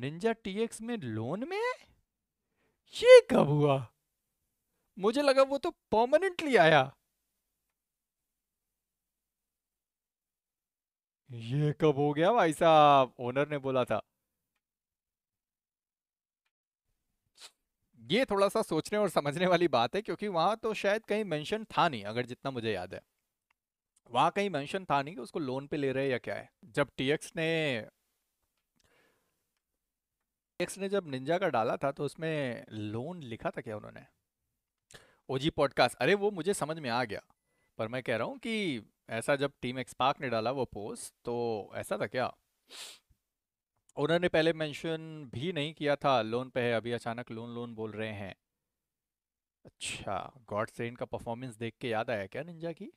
Ninja TX में loan में है ये कब हुआ मुझे लगा वो तो परमानेंटली आया ये कब हो गया भाई साहब ओनर ने बोला था ये थोड़ा सा सोचने और समझने वाली बात है क्योंकि वहां तो शायद कहीं मेंशन था नहीं अगर जितना मुझे याद है वहां कहीं मेंशन था नहीं कि उसको लोन पे ले रहे हैं या क्या है जब टीएक्स ने एक्स ने जब निंजा का डाला था तो उसमें लोन लिखा था क्या उन्होंने ओजी पॉडकास्ट अरे वो मुझे समझ में आ गया पर मैं कह रहा हूँ कि ऐसा जब टीम पार्क ने डाला वो पोस्ट तो ऐसा था क्या उन्होंने पहले मेंशन भी नहीं किया था लोन पे है अभी अचानक लोन लोन बोल रहे हैं अच्छा गॉड सेन का परफॉर्मेंस देख के याद आया क्या निंजा की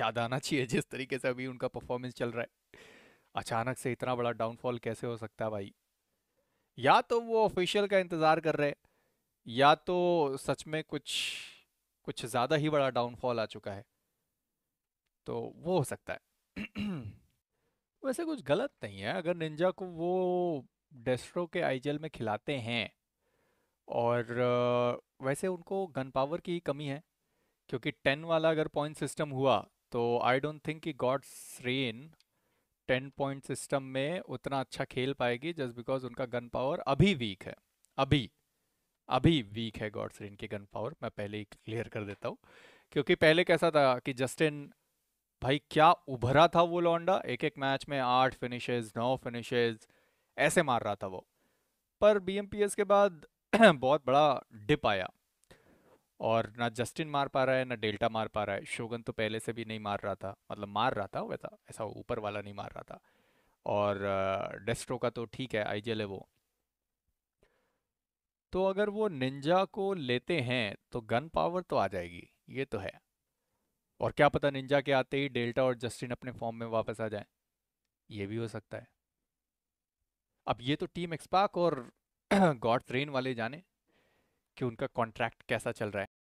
याद आना चाहिए जिस तरीके से अभी उनका परफॉर्मेंस चल रहा है अचानक से इतना बड़ा डाउनफॉल कैसे हो सकता है भाई या तो वो ऑफिशियल का इंतज़ार कर रहे या तो सच में कुछ कुछ ज़्यादा ही बड़ा डाउनफॉल आ चुका है तो वो हो सकता है वैसे कुछ गलत नहीं है अगर निंजा को वो डेस्ट्रो के आईजीएल में खिलाते हैं और वैसे उनको गन पावर की कमी है क्योंकि टेन वाला अगर पॉइंट सिस्टम हुआ तो आई डोंट थिंक कि Gods Reign ten point system में उतना अच्छा खेल पाएगी जस्ट बिकॉज उनका गन पावर अभी वीक है अभी अभी वीक है गॉड गॉडसरिन की गन पावर मैं पहले ही क्लियर कर देता हूँ क्योंकि पहले कैसा था कि जस्टिन भाई क्या उभरा था वो लौंडा एक एक मैच में आठ फिनिशेज नौ फिनिशेज ऐसे मार रहा था वो पर बीएमपीएस के बाद बहुत बड़ा डिप आया और ना जस्टिन मार पा रहा है ना डेल्टा मार पा रहा है शोगन तो पहले से भी नहीं मार रहा था मतलब मार रहा था वैसा ऐसा ऊपर वाला नहीं मार रहा था और डेस्ट्रो का तो ठीक है आईजीएल है वो तो अगर वो निंजा को लेते हैं तो गन पावर तो आ जाएगी ये तो है और क्या पता निंजा के आते ही डेल्टा और जस्टिन अपने फॉर्म में वापस आ जाए ये भी हो सकता है अब ये तो टीम एक्सपाक और गॉड ट्रेन वाले जाने कि उनका कॉन्ट्रैक्ट कैसा चल रहा है